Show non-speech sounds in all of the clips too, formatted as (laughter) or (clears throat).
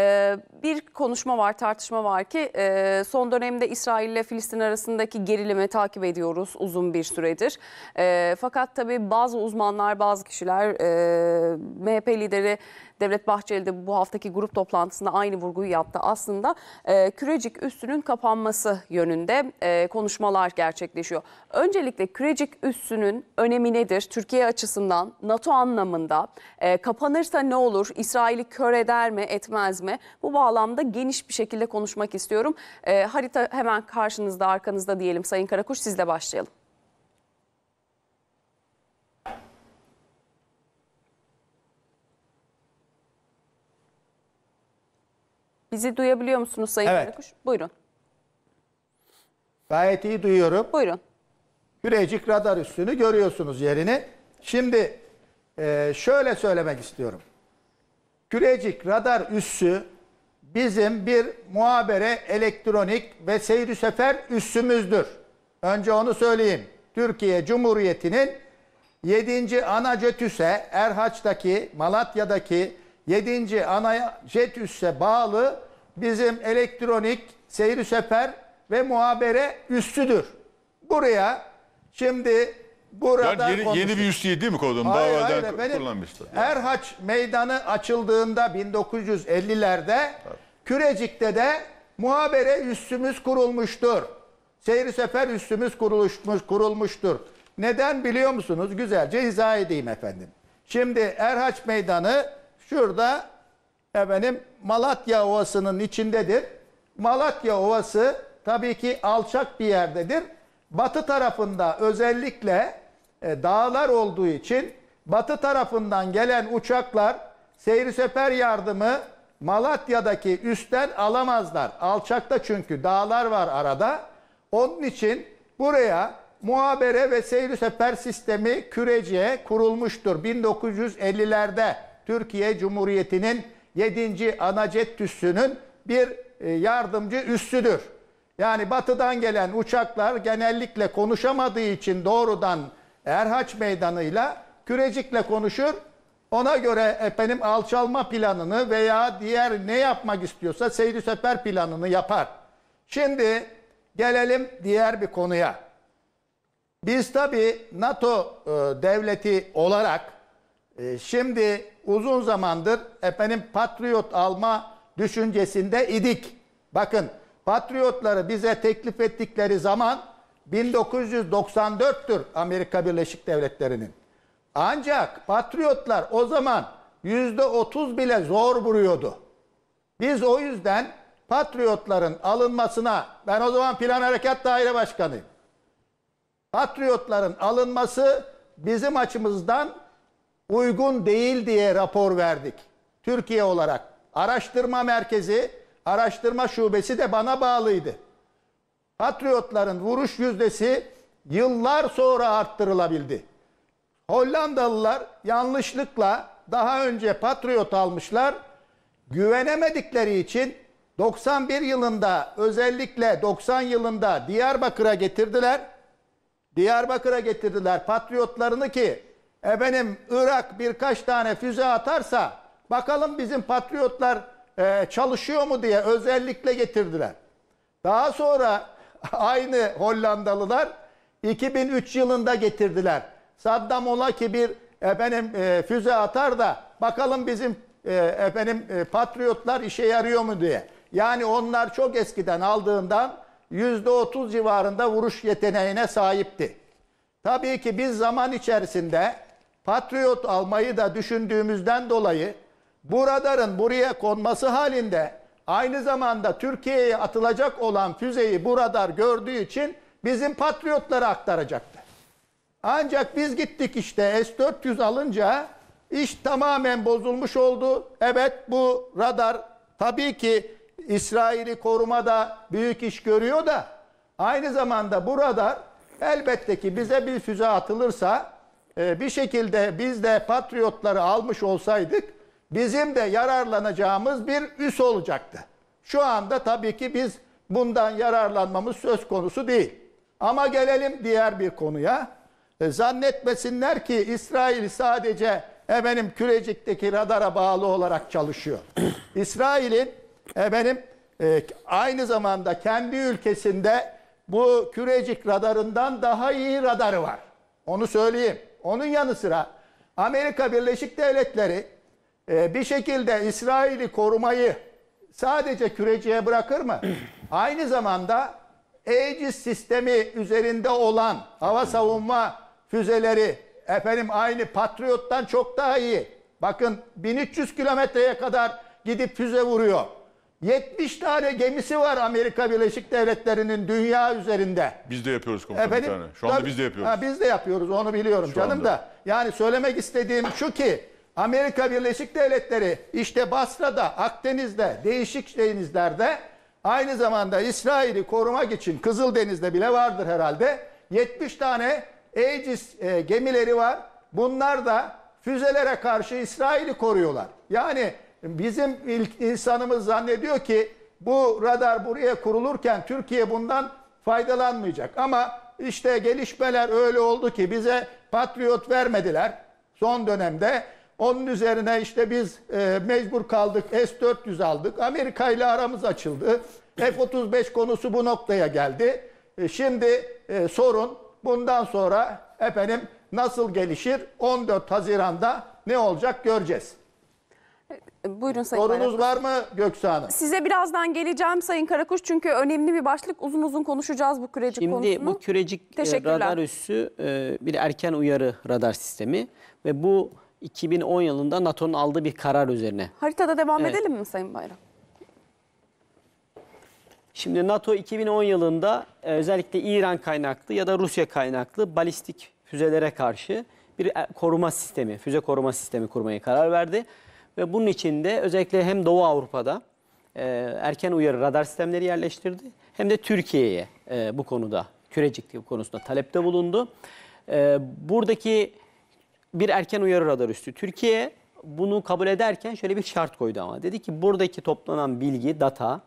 Ee, bir konuşma var, tartışma var ki e, son dönemde İsrail ile Filistin arasındaki gerilimi takip ediyoruz uzun bir süredir. E, fakat tabii bazı uzmanlar, bazı kişiler, e, MHP lideri Devlet Bahçeli de bu haftaki grup toplantısında aynı vurguyu yaptı. Aslında e, Kürecik üssünün kapanması yönünde e, konuşmalar gerçekleşiyor. Öncelikle Kürecik üssünün önemi nedir? Türkiye açısından, NATO anlamında e, kapanırsa ne olur? İsrail'i kör eder mi, etmez mi? Bu bağlamda geniş bir şekilde konuşmak istiyorum. E, harita hemen karşınızda, arkanızda diyelim. Sayın Karakuş sizle başlayalım. Bizi duyabiliyor musunuz Sayın Evet. Karakuş? Buyurun. Gayet iyi duyuyorum. Buyurun. Gürecik radar üstünü görüyorsunuz yerini. Şimdi e, şöyle söylemek istiyorum. Kürecik radar üssü bizim bir muhabere elektronik ve seyri sefer üssümüzdür. Önce onu söyleyeyim. Türkiye Cumhuriyeti'nin 7. ana JETÜS'e Erhaç'taki Malatya'daki 7. ana JETÜS'e bağlı bizim elektronik seyri sefer ve muhabere üstüdür. Buraya şimdi burada yani yeni, yeni bir üstü değil mi koydun? Hayır, Daha hayır efendim. Kullanmıştı. Erhaç meydanı açıldığında 1950'lerde Kürecik'te de muhabere üstümüz kurulmuştur. Seyri sefer üstümüz kurulmuş, kurulmuştur. Neden biliyor musunuz? Güzelce izah edeyim efendim. Şimdi Erhaç Meydanı şurada efendim Malatya Ovası'nın içindedir. Malatya Ovası tabii ki alçak bir yerdedir. Batı tarafında özellikle e, dağlar olduğu için batı tarafından gelen uçaklar seyri sefer yardımı Malatya'daki üstten alamazlar. Alçakta çünkü dağlar var arada. Onun için buraya muhabere ve seyri sefer sistemi kürece kurulmuştur. 1950'lerde Türkiye Cumhuriyeti'nin 7. Anacet Tüssü'nün bir e, yardımcı üssüdür. Yani batıdan gelen uçaklar genellikle konuşamadığı için doğrudan Erhaç Meydanı'yla Kürecik'le konuşur. Ona göre efendim alçalma planını veya diğer ne yapmak istiyorsa seyri sefer planını yapar. Şimdi gelelim diğer bir konuya. Biz tabi NATO e, devleti olarak ee, şimdi uzun zamandır efendim patriot alma düşüncesinde idik. Bakın patriotları bize teklif ettikleri zaman 1994'tür Amerika Birleşik Devletleri'nin. Ancak patriotlar o zaman %30 bile zor vuruyordu. Biz o yüzden patriotların alınmasına ben o zaman Plan Harekat Daire Başkanıyım. Patriotların alınması bizim açımızdan uygun değil diye rapor verdik. Türkiye olarak. Araştırma merkezi, araştırma şubesi de bana bağlıydı. Patriotların vuruş yüzdesi yıllar sonra arttırılabildi. Hollandalılar yanlışlıkla daha önce Patriot almışlar. Güvenemedikleri için 91 yılında özellikle 90 yılında Diyarbakır'a getirdiler. Diyarbakır'a getirdiler patriotlarını ki Efendim Irak birkaç tane füze atarsa bakalım bizim patriotlar e, çalışıyor mu diye özellikle getirdiler. Daha sonra (laughs) aynı Hollandalılar 2003 yılında getirdiler. Saddam ola ki bir efendim e, füze atar da bakalım bizim e, efendim e, patriotlar işe yarıyor mu diye. Yani onlar çok eskiden aldığından %30 civarında vuruş yeteneğine sahipti. Tabii ki biz zaman içerisinde Patriot almayı da düşündüğümüzden dolayı bu radarın buraya konması halinde aynı zamanda Türkiye'ye atılacak olan füzeyi bu radar gördüğü için bizim patriotları aktaracaktı. Ancak biz gittik işte S-400 alınca iş tamamen bozulmuş oldu. Evet bu radar tabii ki İsrail'i korumada büyük iş görüyor da aynı zamanda bu radar elbette ki bize bir füze atılırsa ee, bir şekilde biz de Patriotları almış olsaydık bizim de yararlanacağımız bir üs olacaktı. Şu anda tabii ki biz bundan yararlanmamız söz konusu değil. Ama gelelim diğer bir konuya. Ee, zannetmesinler ki İsrail sadece efendim Kürecik'teki radara bağlı olarak çalışıyor. (clears throat) İsrail'in efendim e, aynı zamanda kendi ülkesinde bu Kürecik radarından daha iyi radarı var. Onu söyleyeyim. Onun yanı sıra Amerika Birleşik Devletleri e, bir şekilde İsrail'i korumayı sadece küreciye bırakır mı? (clears throat) Aynı zamanda Aegis sistemi üzerinde olan hava savunma füzeleri efendim aynı Patriot'tan çok daha iyi. Bakın 1300 kilometreye kadar gidip füze vuruyor. 70 tane gemisi var Amerika Birleşik Devletleri'nin dünya üzerinde. Biz de yapıyoruz komutanım Efendim, tane. Şu anda tabii, biz de yapıyoruz. Ha, biz de yapıyoruz onu biliyorum Şu canım anda. da. Yani söylemek istediğim şu ki Amerika Birleşik Devletleri işte Basra'da, Akdeniz'de, değişik denizlerde aynı zamanda İsrail'i korumak için Kızıldeniz'de bile vardır herhalde. 70 tane Aegis e, gemileri var. Bunlar da füzelere karşı İsrail'i koruyorlar. Yani bizim ilk insanımız zannediyor ki bu radar buraya kurulurken Türkiye bundan faydalanmayacak. Ama işte gelişmeler öyle oldu ki bize Patriot vermediler son dönemde. Onun üzerine işte biz e, mecbur kaldık S-400 aldık. Amerika ile aramız açıldı. F-35 konusu bu noktaya geldi. E, şimdi e, sorun bundan sonra efendim nasıl gelişir? 14 Haziran'da ne olacak göreceğiz. Buyurun Sayın Sorunuz Bayrakuş. var mı Göksu Hanım? Size birazdan geleceğim Sayın Karakuş çünkü önemli bir başlık uzun uzun konuşacağız bu kürecik Şimdi konusunu. Şimdi bu kürecik e, radar üssü e, bir erken uyarı radar sistemi ve bu 2010 yılında NATO'nun aldığı bir karar üzerine. Haritada devam evet. edelim mi Sayın Bayram? Şimdi NATO 2010 yılında e, özellikle İran kaynaklı ya da Rusya kaynaklı balistik füzelere karşı bir koruma sistemi, füze koruma sistemi kurmaya karar verdi. Ve bunun için de özellikle hem Doğu Avrupa'da e, erken uyarı radar sistemleri yerleştirdi. Hem de Türkiye'ye e, bu konuda kürecikliği konusunda talepte bulundu. E, buradaki bir erken uyarı radar üstü. Türkiye bunu kabul ederken şöyle bir şart koydu ama. Dedi ki buradaki toplanan bilgi, data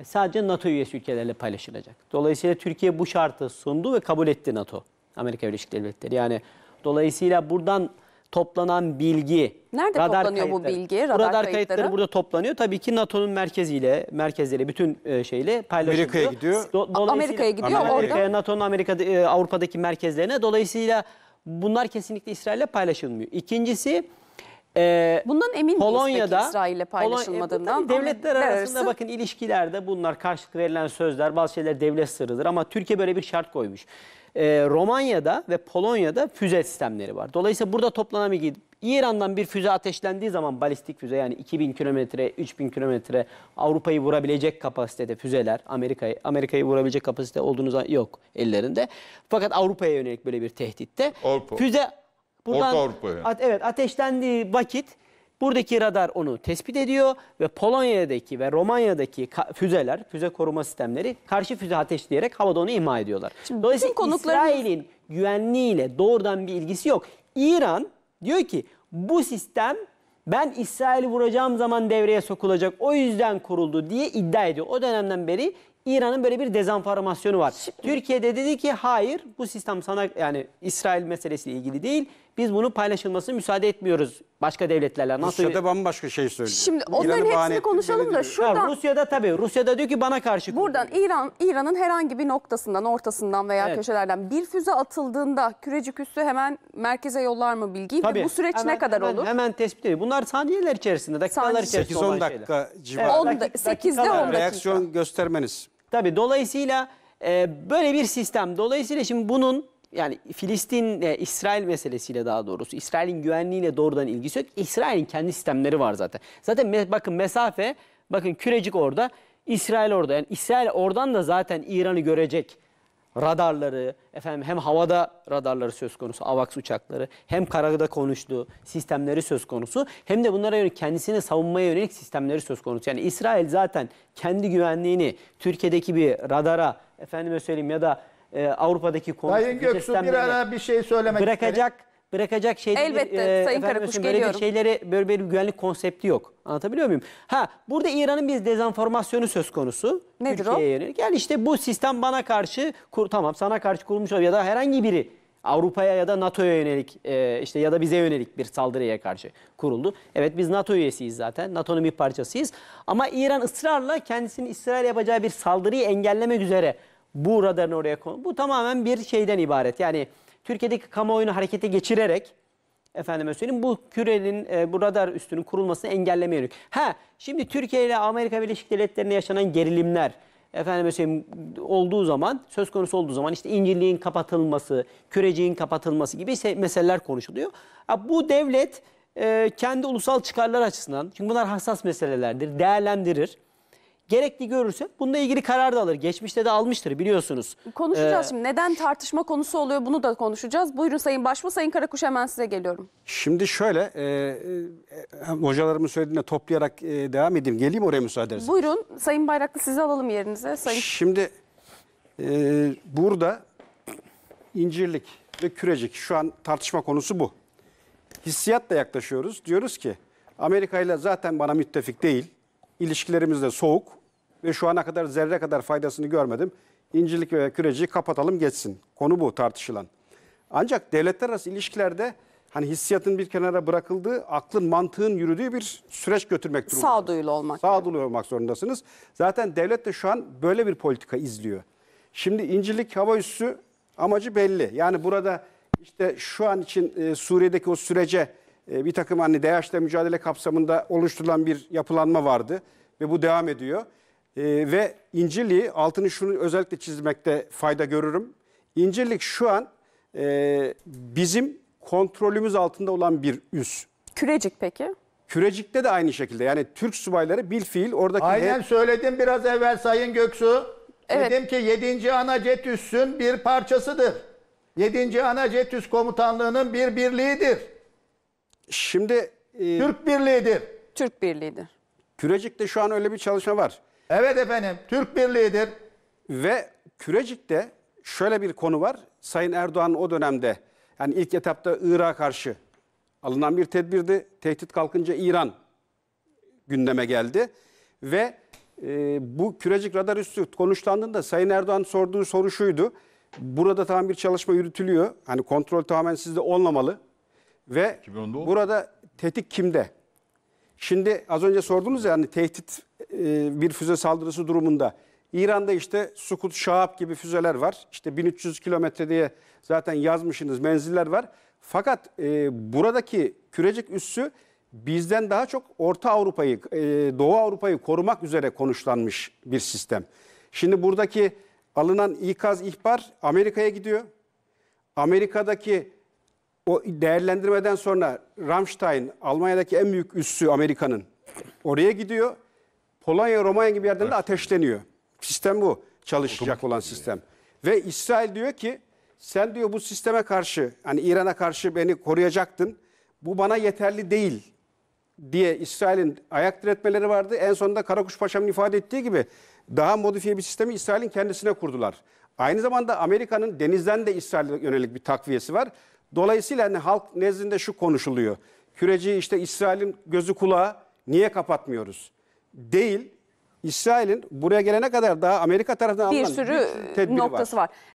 e, sadece NATO üyesi ülkelerle paylaşılacak. Dolayısıyla Türkiye bu şartı sundu ve kabul etti NATO. Amerika Birleşik Devletleri. Yani dolayısıyla buradan toplanan bilgi. Nerede radar toplanıyor kayıtları. bu bilgi? Radar, radar kayıtları? kayıtları burada toplanıyor. Tabii ki NATO'nun merkeziyle, merkezleri bütün e, şeyle paylaşılıyor. Amerika'ya gidiyor. Do Amerika'ya gidiyor. Amerika'ya, e, NATO'nun Amerika'da e, Avrupa'daki merkezlerine. Dolayısıyla bunlar kesinlikle İsrail'le paylaşılmıyor. İkincisi ee, Bundan emin Polonya'da, miyiz peki İsrail'le paylaşılmadığından? Polonya, devletler arasında dersin. bakın ilişkilerde bunlar karşılık verilen sözler bazı şeyler devlet sırrıdır ama Türkiye böyle bir şart koymuş. Ee, Romanya'da ve Polonya'da füze sistemleri var. Dolayısıyla burada toplanan bir İran'dan bir füze ateşlendiği zaman balistik füze yani 2000 kilometre, 3000 kilometre Avrupa'yı vurabilecek kapasitede füzeler, Amerika'yı Amerika'yı vurabilecek kapasite olduğunuz yok ellerinde. Fakat Avrupa'ya yönelik böyle bir tehditte Orpo. füze Buradan, Orta Avrupa'ya. At, evet ateşlendiği vakit buradaki radar onu tespit ediyor ve Polonya'daki ve Romanya'daki füzeler, füze koruma sistemleri karşı füze ateşleyerek havada onu imha ediyorlar. Şimdi Dolayısıyla konuklarımız... İsrail'in güvenliğiyle doğrudan bir ilgisi yok. İran diyor ki bu sistem ben İsrail'i vuracağım zaman devreye sokulacak o yüzden kuruldu diye iddia ediyor. O dönemden beri İran'ın böyle bir dezenformasyonu var. Şimdi... Türkiye'de dedi ki hayır bu sistem sana yani İsrail meselesiyle ilgili değil. Biz bunu paylaşılmasını müsaade etmiyoruz başka devletlerle. Nasıl... Rusya'da bambaşka şey söylüyor. Şimdi onların İran'ı hepsini konuşalım da şuradan... Ya Rusya'da tabii. Rusya'da diyor ki bana karşı... Buradan İran, İran'ın herhangi bir noktasından, ortasından veya evet. köşelerden bir füze atıldığında kürecik üssü hemen merkeze yollar mı bilgiyi? Tabii. Bu süreç hemen, ne kadar hemen, olur? Hemen tespit ediyor. Bunlar saniyeler içerisinde, dakikalar Saniye. içerisinde 8-10 dakika civarı. Evet, 10 dakika, 8'de 10 dakika. Reaksiyon göstermeniz. Tabii dolayısıyla e, böyle bir sistem. Dolayısıyla şimdi bunun yani Filistin, e, İsrail meselesiyle daha doğrusu İsrail'in güvenliğiyle doğrudan ilgisi yok. İsrail'in kendi sistemleri var zaten. Zaten me bakın mesafe, bakın kürecik orada, İsrail orada. Yani İsrail oradan da zaten İran'ı görecek radarları, efendim hem havada radarları söz konusu, AVAX uçakları, hem karada konuştuğu sistemleri söz konusu, hem de bunlara yönelik kendisini savunmaya yönelik sistemleri söz konusu. Yani İsrail zaten kendi güvenliğini Türkiye'deki bir radara, efendime söyleyeyim ya da e, Avrupa'daki konuştuğu Sayın Göksu bir sistemlerine ara bir şey söylemek bırakacak. isterim bırakacak şeyleri Elbette e, Sayın Karakuş böyle geliyorum. Bir şeyleri böyle bir güvenlik konsepti yok. Anlatabiliyor muyum? Ha burada İran'ın bir dezenformasyonu söz konusu. Nedir Türkiye'ye Yönelik. Yani işte bu sistem bana karşı kur, tamam sana karşı kurulmuş olabilir ya da herhangi biri Avrupa'ya ya da NATO'ya yönelik e, işte ya da bize yönelik bir saldırıya karşı kuruldu. Evet biz NATO üyesiyiz zaten. NATO'nun bir parçasıyız. Ama İran ısrarla kendisini İsrail yapacağı bir saldırıyı engellemek üzere bu radarın oraya konu. Bu tamamen bir şeyden ibaret. Yani Türkiye'deki kamuoyunu harekete geçirerek efendime söyleyeyim bu kürenin e, bu radar üstünün kurulmasını engellemeye yönelik. Ha şimdi Türkiye ile Amerika Birleşik Devletleri'nde yaşanan gerilimler efendime söyleyeyim olduğu zaman söz konusu olduğu zaman işte incirliğin kapatılması, küreciğin kapatılması gibi meseleler konuşuluyor. Ha, bu devlet e, kendi ulusal çıkarlar açısından çünkü bunlar hassas meselelerdir değerlendirir gerekli görürse bununla ilgili karar da alır. Geçmişte de almıştır biliyorsunuz. Konuşacağız ee, şimdi. Neden tartışma konusu oluyor bunu da konuşacağız. Buyurun Sayın başma Sayın Karakuş hemen size geliyorum. Şimdi şöyle e, e, e, hocalarımın söylediğine toplayarak e, devam edeyim. Geleyim oraya müsaade ederseniz. Buyurun Sayın Bayraklı sizi alalım yerinize. Sayın... Şimdi e, burada incirlik ve kürecik şu an tartışma konusu bu. Hissiyatla yaklaşıyoruz. Diyoruz ki Amerika ile zaten bana müttefik değil İlişkilerimiz de soğuk ve şu ana kadar zerre kadar faydasını görmedim. İncilik ve küreci kapatalım geçsin. Konu bu tartışılan. Ancak devletler arası ilişkilerde hani hissiyatın bir kenara bırakıldığı, aklın, mantığın yürüdüğü bir süreç götürmek durumunda. Sağduyulu olmak. Sağduyulu yani. olmak zorundasınız. Zaten devlet de şu an böyle bir politika izliyor. Şimdi İncilik hava üssü amacı belli. Yani burada işte şu an için e, Suriye'deki o sürece e, bir takım hani DAEŞ'le mücadele kapsamında oluşturulan bir yapılanma vardı ve bu devam ediyor. E, ve İncirliği altını şunu özellikle çizmekte fayda görürüm. İncirlik şu an e, bizim kontrolümüz altında olan bir üs. Kürecik peki? Kürecik'te de aynı şekilde. Yani Türk subayları bilfiil oradaki... Aynen hep... söyledim biraz evvel Sayın Göksu. Evet. Dedim ki 7. ana jet üssün bir parçasıdır. 7. ana jet üs komutanlığının bir birliğidir. Şimdi... E... Türk birliğidir. Türk birliğidir. Kürecik'te şu an öyle bir çalışma var. Evet efendim Türk birliğidir. Ve Kürecik'te şöyle bir konu var. Sayın Erdoğan o dönemde yani ilk etapta Irak'a karşı alınan bir tedbirdi. Tehdit kalkınca İran gündeme geldi. Ve e, bu Kürecik radar üstü konuşlandığında Sayın Erdoğan sorduğu soru şuydu. Burada tam bir çalışma yürütülüyor. Hani kontrol tamamen sizde olmamalı. Ve burada tetik kimde? Şimdi az önce sordunuz ya hani tehdit e, bir füze saldırısı durumunda. İran'da işte Sukut, Şahap gibi füzeler var. İşte 1300 kilometre diye zaten yazmışsınız menziller var. Fakat e, buradaki kürecik üssü bizden daha çok Orta Avrupa'yı, e, Doğu Avrupa'yı korumak üzere konuşlanmış bir sistem. Şimdi buradaki alınan ikaz, ihbar Amerika'ya gidiyor. Amerika'daki o değerlendirmeden sonra Ramstein, Almanya'daki en büyük üssü Amerika'nın oraya gidiyor. Polonya, Romanya gibi yerden de ateşleniyor. Sistem bu. Çalışacak olan sistem. Ve İsrail diyor ki sen diyor bu sisteme karşı hani İran'a karşı beni koruyacaktın. Bu bana yeterli değil diye İsrail'in ayak diretmeleri vardı. En sonunda Karakuş Paşa'nın ifade ettiği gibi daha modifiye bir sistemi İsrail'in kendisine kurdular. Aynı zamanda Amerika'nın denizden de İsrail'e yönelik bir takviyesi var. Dolayısıyla hani halk nezdinde şu konuşuluyor. Küreci işte İsrail'in gözü kulağı niye kapatmıyoruz? değil. İsrail'in buraya gelene kadar daha Amerika tarafından bir alınan sürü tedbiri noktası var. var.